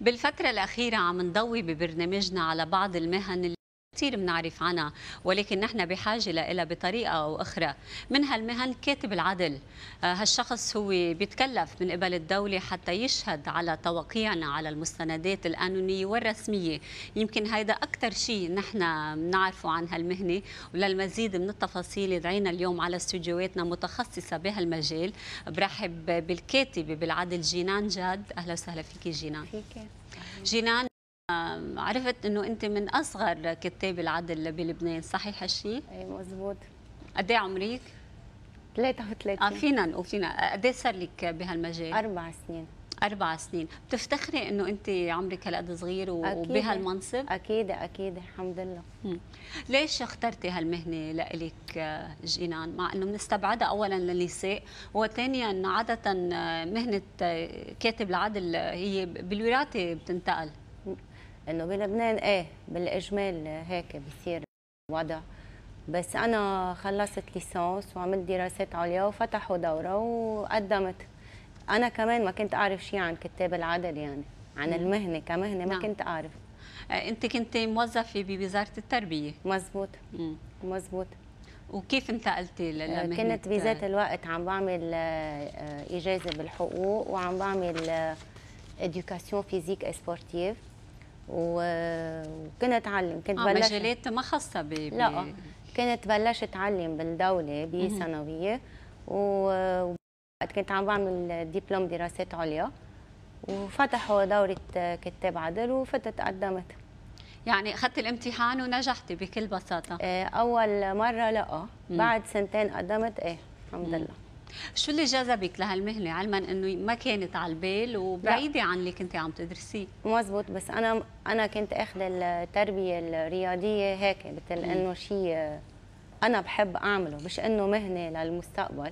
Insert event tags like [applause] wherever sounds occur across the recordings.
بالفترة الأخيرة عم نضوي ببرنامجنا على بعض المهن اللي كثير بنعرف عنها ولكن نحن بحاجة لها بطريقة أو أخرى من هالمهن كاتب العدل آه، هالشخص هو بيتكلف من قبل الدولة حتى يشهد على توقيعنا على المستندات القانونية والرسمية يمكن هيدا أكثر شيء نحن بنعرفه عن هالمهنة وللمزيد من التفاصيل يدعينا اليوم على استوديوهاتنا متخصصة بهالمجال برحب بالكاتبة بالعدل جينان جاد أهلا وسهلا فيكي جينان فيكي جنان عرفت انه انت من اصغر كتاب العدل بلبنان صحيح هالشيء اي مزبوط قد ايه عمرك 33 اه فينا نقول فينا قد ايه صار لك بهالمجال اربع سنين اربع سنين بتفتخري انه انت عمرك هالقد صغير وبهالمنصب اكيد اكيد الحمد لله ليش اخترتي هالمهنه لإلك جينان مع انه بنستبعدها اولا للنساء وثانيا عاده مهنه كاتب العدل هي بالوراثه بتنتقل انه بلبنان ايه بالاجمال هيك بصير الوضع بس انا خلصت ليسانس وعملت دراسات عليا وفتحوا دوره وقدمت انا كمان ما كنت اعرف شيء عن كتاب العدل يعني عن المهنه كمهنه ما نعم. كنت اعرف آه، انت كنت موظفه بوزاره التربيه مزبوط مم. مزبوط وكيف انتقلتي للمهنه آه، كنت بذات الوقت عم بعمل آه، اجازه بالحقوق وعم بعمل اديوكاسيون فيزيك سبورتيف وكنت اعلم كنت آه بلشت مجالات ما خاصه ب لا كنت بلشت اعلم بالدوله بثانويه و... وقت كنت عم بعمل دبلوم دراسات عليا وفتحوا دورة كتاب عدل وفتت قدمت يعني أخذت الامتحان ونجحتي بكل بساطة آه، أول مرة لا بعد سنتين قدمت إيه الحمد لله شو اللي جذبك لهالمهنة علما انه ما كانت على البال وبعيدة عن اللي كنت عم تدرسيه مزبوط بس انا انا كنت اخذ التربية الرياضية هيك مثل انه شيء آه، انا بحب اعمله مش انه مهنة للمستقبل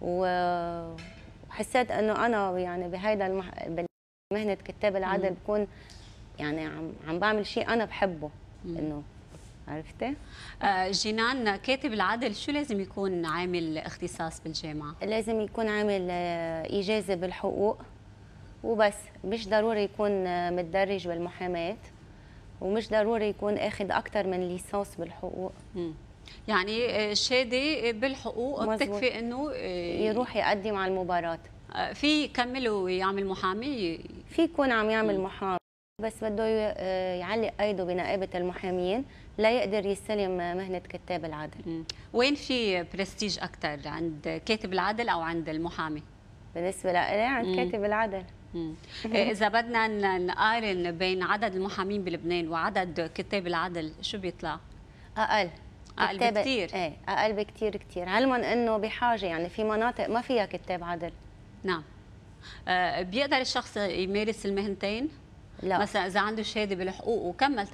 وحسيت انه انا يعني بهيدا المح... بمهنه كتاب العدل بكون يعني عم عم بعمل شيء انا بحبه انه عرفتي؟ آه، جنان كاتب العدل شو لازم يكون عامل اختصاص بالجامعه؟ لازم يكون عامل اجازه آه، بالحقوق وبس مش ضروري يكون آه، متدرج بالمحاماه ومش ضروري يكون اخذ اكثر من ليسانس بالحقوق. م. يعني آه، شادي آه، بالحقوق بتكفي انه آه، يروح يقدم على المباراه في يكمل ويعمل محامي في يكون عم يعمل محامي بس بده يعلق ايده بنقابه المحامين لا يقدر يستلم مهنه كتاب العدل وين في برستيج اكثر عند كاتب العدل او عند المحامي بالنسبه لي عند مم. كاتب العدل [laughs] اذا بدنا نقارن بين عدد المحامين بلبنان وعدد كتاب العدل شو بيطلع اقل اقل بكثير ايه اقل بكثير كثير علما انه بحاجه يعني في مناطق ما فيها كتاب عدل نعم آه بيقدر الشخص يمارس المهنتين لا مثلا اذا عنده شهاده بالحقوق وكمل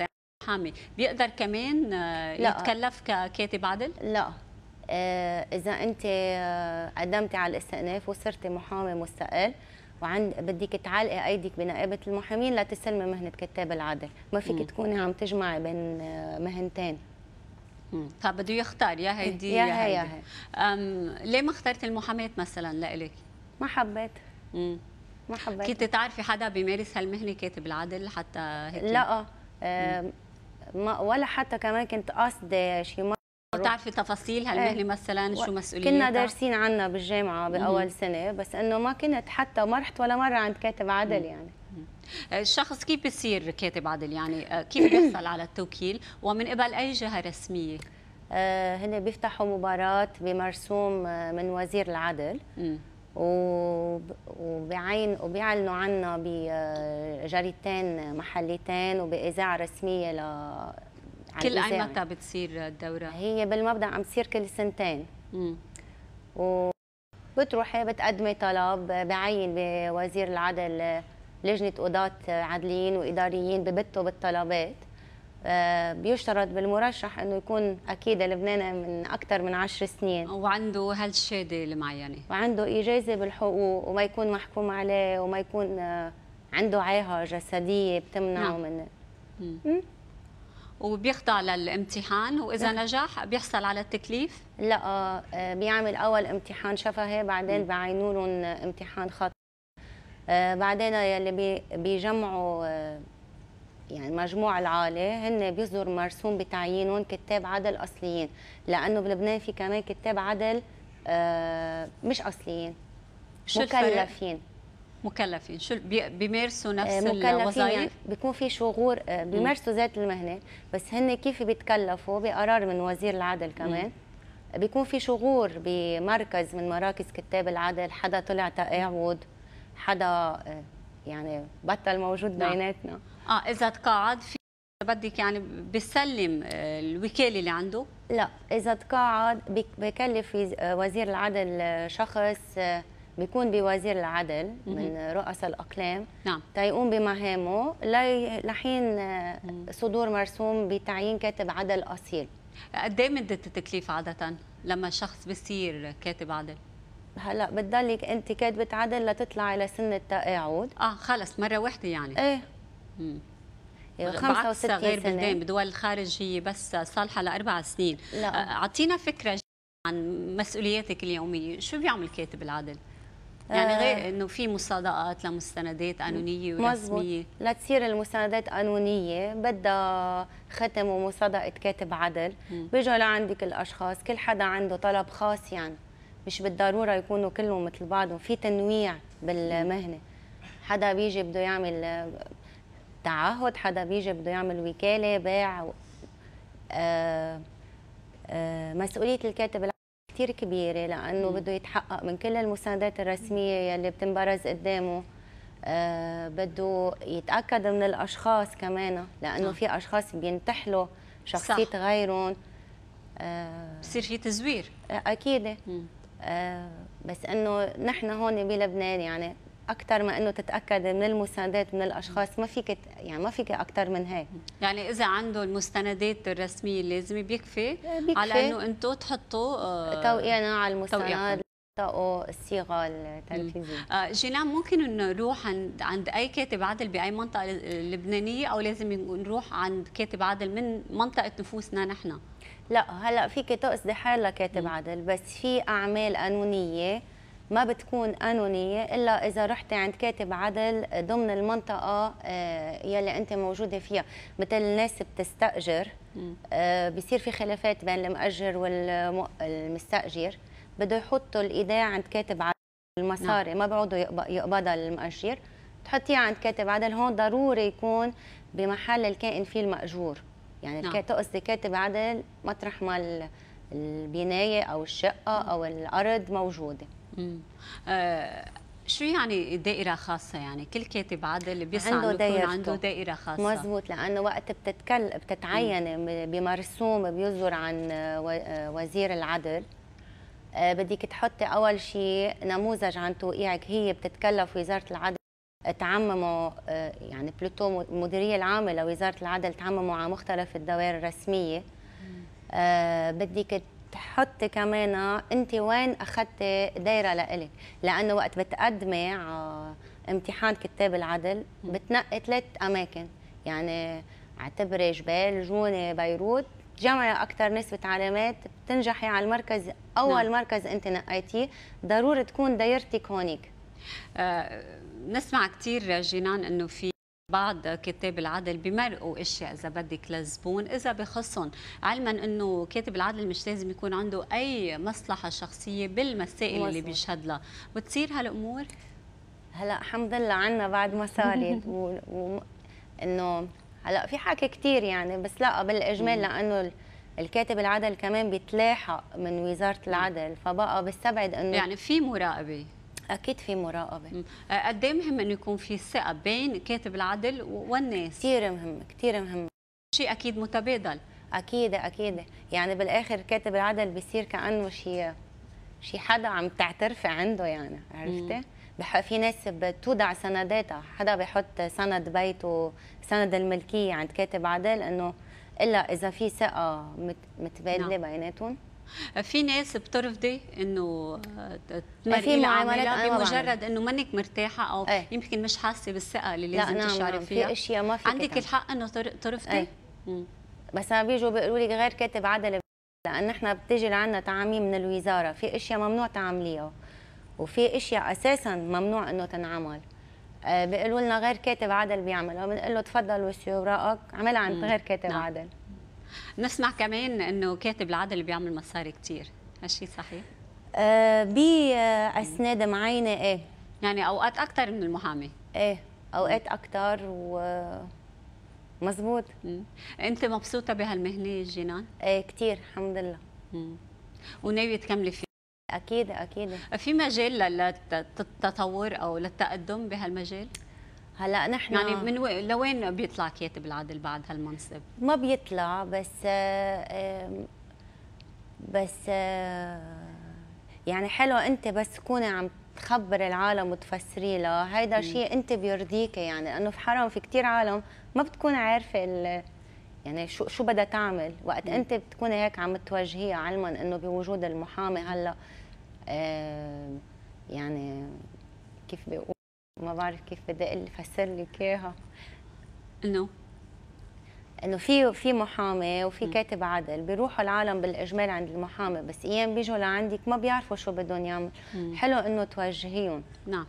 محامي بيقدر كمان آه لا. يتكلف ككاتب عدل لا آه، اذا انت آه، قدمتي على الاستئناف وصرتي محامي مستقل وعند بدك تعلقي ايدك بنقابه المحامين لتسلمي مهنه كتاب العدل ما فيك تكوني عم تجمعي بين آه، مهنتين طب بده يختار يا هيدي يا, يا هي يا هي ليه ما اخترت المحاماه مثلا لإلك؟ ما حبيت ما حبيت كنت تعرفي حدا بيمارس هالمهنه كاتب العدل حتى هيك لا آه، ما ولا حتى كمان كنت قاصده شيء ما بتعرفي تفاصيل إيه. هالمهنه ايه. مثلا شو مسؤوليتها كنا دارسين عنا بالجامعه باول مم. سنه بس انه ما كنت حتى ما رحت ولا مره عند كاتب عدل مم. يعني آه، الشخص كيف بيصير كاتب عدل يعني آه، كيف بيحصل على التوكيل ومن قبل اي جهه رسميه آه، هن بيفتحوا مباراة بمرسوم من وزير العدل وبعين وبيعلنوا عنا بجريدتين محليتين وبإذاعة رسمية ل كل أي متى بتصير الدورة؟ هي بالمبدا عم تصير كل سنتين امم وبتروحي بتقدمي طلب بعين بوزير العدل لجنه قضاه عدليين واداريين ببتوا بالطلبات آه، بيشترط بالمرشح انه يكون اكيد لبنان من اكثر من عشر سنين وعنده هالشهاده المعينه يعني. وعنده اجازه بالحقوق وما يكون محكوم عليه وما يكون آه، عنده عاهه جسديه بتمنعه نعم. من وبيخضع للامتحان واذا نعم. نجح بيحصل على التكليف لا آه، بيعمل اول امتحان شفهي بعدين بعينوا لهم امتحان خط آه، بعدين يلي بيجمعوا آه، يعني مجموع العالي هن بيصدر مرسوم بتعيينهم كتاب عدل اصليين لانه بلبنان في كمان كتاب عدل آه، مش اصليين شو مكلفين مكلفين شو بيمارسوا نفس يعني الوظائف يعني بيكون في شغور بيمارسوا ذات المهنه بس هن كيف بيتكلفوا بقرار من وزير العدل كمان بيكون في شغور بمركز من مراكز كتاب العدل حدا طلع تقاعد حدا آه، يعني بطل موجود نعم. بيناتنا اه اذا تقاعد في بدك يعني بيسلم آه، الوكاله اللي عنده لا اذا تقاعد بكلف آه، وزير العدل شخص بيكون بوزير العدل من رؤساء الاقلام نعم تيقوم بمهامه لحين صدور مرسوم بتعيين كاتب عدل اصيل قد ايه مده التكليف عاده لما شخص بيصير كاتب عدل هلا بتضلك انت كاتبه عدل لتطلعي لسن التقاعد اه خلص مره واحده يعني ايه امم 65 سنه غير بلدان بدول الخارج هي بس صالحه لاربع سنين لا آه، اعطينا فكره عن مسؤولياتك اليوميه شو بيعمل كاتب العدل يعني آه. غير انه في مصادقات لمستندات قانونيه ورسميه مزبوط. لتصير المستندات قانونيه بدها ختم ومصادقه كاتب عدل بيجوا لعندك الاشخاص كل حدا عنده طلب خاص يعني مش بالضروره يكونوا كلهم مثل بعضهم في تنويع بالمهنه حدا بيجي بده يعمل تعهد حدا بيجي بده يعمل وكاله بيع آه آه مسؤوليه الكاتب العام كثير كبيره لانه بده يتحقق من كل المساندات الرسميه يلي بتنبرز قدامه آه بده يتاكد من الاشخاص كمان لانه في اشخاص بينتحلوا شخصيه غيرهم آه، بصير في تزوير اكيد آه، بس انه نحن هون بلبنان يعني اكثر ما انه تتاكد من المساندات من الاشخاص ما فيك يعني ما فيك اكثر من هيك يعني اذا عنده المستندات الرسميه اللازمه بيكفي, آه، بيكفي على انه انتم تحطوا آه، توقيعنا على المستند طاقوا الصيغه التنفيذيه جينام ممكن نروح عند عند اي كاتب عدل باي منطقه لبنانيه او لازم نروح عند كاتب عدل من منطقه نفوسنا نحن لا هلا فيك تقصدي حالها كاتب عدل بس في اعمال قانونيه ما بتكون قانونيه الا اذا رحتي عند كاتب عدل ضمن المنطقه آه، يلي انت موجوده فيها مثل الناس بتستاجر آه، بصير في خلافات بين المؤجر والمستاجر بده يحطوا الايداع عند كاتب عدل المصاري نعم. ما بيعودوا يقبضها المأجر تحطيها عند كاتب عدل هون ضروري يكون بمحل الكائن فيه الماجور يعني نعم. تقص كاتب عدل مطرح ما البنايه او الشقه او الارض موجوده آه، شو يعني دائره خاصه يعني كل كاتب عدل بيسعى عنده عنده دائره خاصه مزبوط لانه وقت بتتكل بتتعين بمرسوم بيصدر عن وزير العدل آه، بدك تحطي اول شيء نموذج عن توقيعك هي بتتكلف وزاره العدل تعمموا آه، يعني بلوتو المديريه العامه لوزاره العدل تعمموا على مختلف الدوائر الرسميه آه، بدك تحطي كمان آه، انت وين اخذتي دايره لإلك لانه وقت بتقدمي على امتحان كتاب العدل بتنقي ثلاث اماكن يعني اعتبري جبال جونه بيروت جمعي اكثر نسبه علامات بتنجحي على المركز اول نعم. مركز انت نقيتيه ضروري تكون دايرتك هونيك آه، نسمع كثير جنان انه في بعض كتاب العدل بمرقوا اشياء اذا بدك للزبون اذا بخصهم علما انه كاتب العدل مش لازم يكون عنده اي مصلحه شخصيه بالمسائل اللي بيشهد لها بتصير هالامور هلا الحمد لله عنا بعد ما صارت [laughs] و... و... انه هلا في حكي كثير يعني بس لا بالاجمال لانه الكاتب العدل كمان بيتلاحق من وزاره العدل فبقى بيستبعد انه يعني في مراقبه اكيد في مراقبه آه، قد ايه مهم انه يكون في ثقه بين كاتب العدل والناس كثير مهم كثير مهم شيء اكيد متبادل اكيد اكيد يعني بالاخر كاتب العدل بيصير كانه شيء شيء حدا عم تعترفي عنده يعني عرفتي؟ بح... في ناس بتودع سنداتها، حدا بحط سند بيته، سند الملكيه عند كاتب عدل انه الا اذا في ثقه مت... متبادله نعم. بيناتهم في ناس بترفضي انه تمرقي آه، آه، معاملات آه، بمجرد انه منك مرتاحه او ايه؟ يمكن مش حاسه بالثقه اللي لازم نعم, نعم، تشعري فيها في اشياء ما في عندك الحق انه ترفضي ايه؟ بس ما بيجوا بيقولوا لي غير كاتب عدل لان نحن بتيجي لعنا تعاميم من الوزاره في اشياء ممنوع تعمليها وفي اشياء اساسا ممنوع انه تنعمل بيقولوا لنا غير كاتب عدل بيعملها بنقول له تفضل وشي اوراقك اعملها عند غير كاتب نعم. عدل نسمع كمان انه كاتب العدل بيعمل مصاري كثير هالشيء صحيح؟ آه باسناد آه، معينه ايه يعني اوقات اكثر من المحامي ايه اوقات اكثر و مزبوط مم. انت مبسوطه بهالمهنه جنان؟ ايه كثير الحمد لله وناويه تكملي فيها اكيد اكيد في مجال للتطور او للتقدم بهالمجال؟ هلا نحن يعني آه. من و... لوين بيطلع كاتب العدل بعد هالمنصب؟ ما بيطلع بس آه، بس آه، يعني حلو انت بس تكوني عم تخبر العالم وتفسري لها هيدا شيء انت بيرضيك يعني لانه في حرام في كثير عالم ما بتكون عارفه ال... يعني شو شو بدها تعمل وقت انت بتكوني هيك عم توجهيها علما انه بوجود المحامي هلا يعني كيف بيقول ما بعرف كيف بدي اقول فسر لك اياها انه انه في في محامي وفي كاتب عدل بيروحوا العالم بالاجمال عند المحامي بس ايام بيجوا لعندك ما بيعرفوا شو بدهم يعملوا حلو انه توجهيهم نعم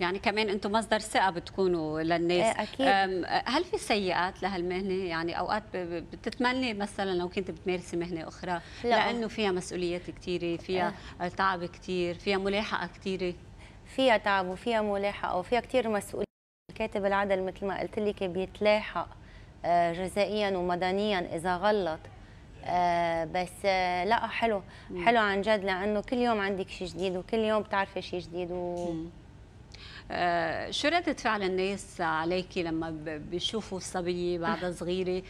يعني كمان انتم مصدر ثقه بتكونوا للناس إيه، اكيد هل في سيئات لهالمهنه يعني اوقات بتتمني مثلا لو كنت بتمارسي مهنه اخرى لا. لانه فيها مسؤوليات كثيره فيها أه. تعب كثير فيها ملاحقه كثيره فيها تعب وفيها ملاحقه وفيها كثير مسؤوليه الكاتب العدل مثل ما قلت لك بيتلاحق آه، جزائيا ومدنيا اذا غلط آه، بس آه، لا حلو حلو عن جد لانه كل يوم عندك شيء جديد وكل يوم بتعرفي شيء جديد و شو ردة فعل الناس عليكي لما بيشوفوا الصبية بعدها [laughs] صغيرة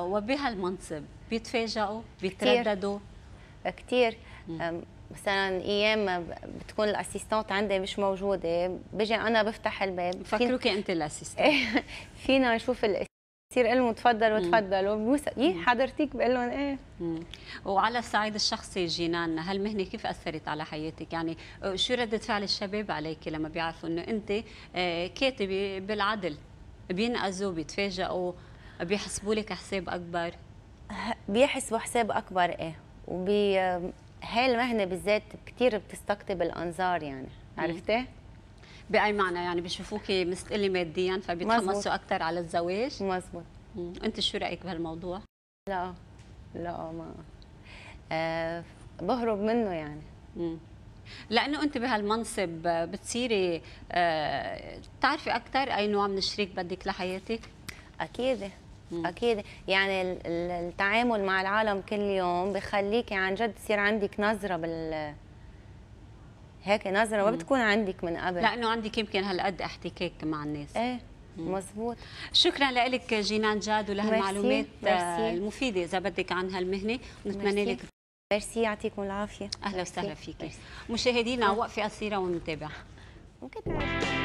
وبهالمنصب بيتفاجئوا بيترددوا كتير, كتير. مثلا ايام بتكون الاسيستنت عندي مش موجوده بجي انا بفتح الباب بفكروكي انت الاسيستنت [laughs] فينا نشوف كثير لهم تفضلوا تفضلوا بوسق يي إيه، حضرتك بقول لهم ايه وعلى الصعيد الشخصي جنان هالمهنه كيف اثرت على حياتك يعني أه، شو رده فعل الشباب عليك لما بيعرفوا انه انت أه، كاتبه بالعدل بينقذوا بيتفاجئوا بيحسبوا لك حساب اكبر بيحسبوا حساب اكبر ايه وبي هاي المهنه بالذات كثير بتستقطب الانظار يعني عرفتي؟ باي معنى يعني بشوفوكي مستقله ماديا فبيتحمسوا اكثر على الزواج مزبوط انت شو رايك بهالموضوع لا لا ما آه بهرب منه يعني مم. لانه انت بهالمنصب بتصيري آه تعرفي اكثر اي نوع من الشريك بدك لحياتك اكيد اكيد يعني التعامل مع العالم كل يوم بخليكي يعني عن جد تصير عندك نظره بال هيك نظره ما بتكون عندك من قبل لانه عندك يمكن هالقد احتكاك مع الناس ايه مزبوط شكرا لك جينان جاد ولهالمعلومات آه، المفيده اذا بدك عن هالمهنه ونتمنى لك ميرسي يعطيكم العافيه اهلا وسهلا فيك مشاهدينا آه. وقفه قصيره ونتابع ممكن تعرفي